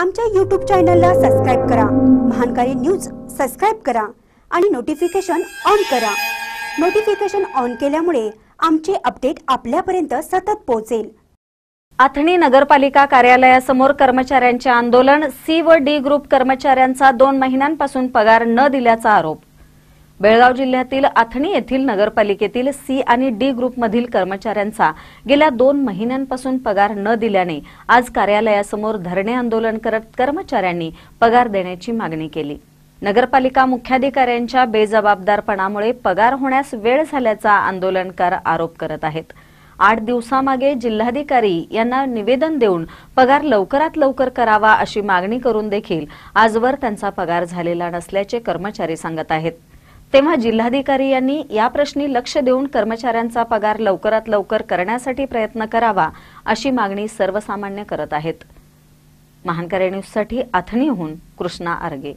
आमच्या यूट्यूब चॅनलला सबस्क्राईब करा महानकारी न्यूज सबस्क्राईब करा आणि नोटिफिकेशन ऑन करा नोटिफिकेशन ऑन केल्यामुळे आमचे अपडेट आपल्यापर्यंत सतत पोहोचेल आथणी नगरपालिका कार्यालयासमोर कर्मचाऱ्यांचे आंदोलन सी व डी ग्रुप कर्मचाऱ्यांचा दोन महिन्यांपासून पगार न दिल्याचा आरोप बेळगाव जिल्ह्यातील आथणी येथील नगरपालिकेतील सी आणि डी ग्रुपमधील कर्मचाऱ्यांचा गेल्या दोन महिन्यांपासून पगार न दिल्याने आज कार्यालयासमोर धरणे आंदोलन करत कर्मचाऱ्यांनी पगार देण्याची मागणी केली नगरपालिका मुख्याधिकाऱ्यांच्या बेजबाबदारपणामुळे पगार होण्यास वेळ झाल्याचा आंदोलनकार आरोप करत आहेत आठ दिवसामागे जिल्हाधिकारी यांना निवेदन देऊन पगार लवकरात लवकर करावा अशी मागणी करून देखील आजवर त्यांचा पगार झालेला नसल्याचे कर्मचारी सांगत आहेत तेव्हा जिल्हाधिकारी यांनी या प्रश्नी लक्ष देऊन कर्मचाऱ्यांचा पगार लवकरात लवकर करण्यासाठी प्रयत्न करावा अशी मागणी सर्वसामान्य करत आहेत महानकऱ्या न्यूजसाठी अथणीहून कृष्णा आर्गे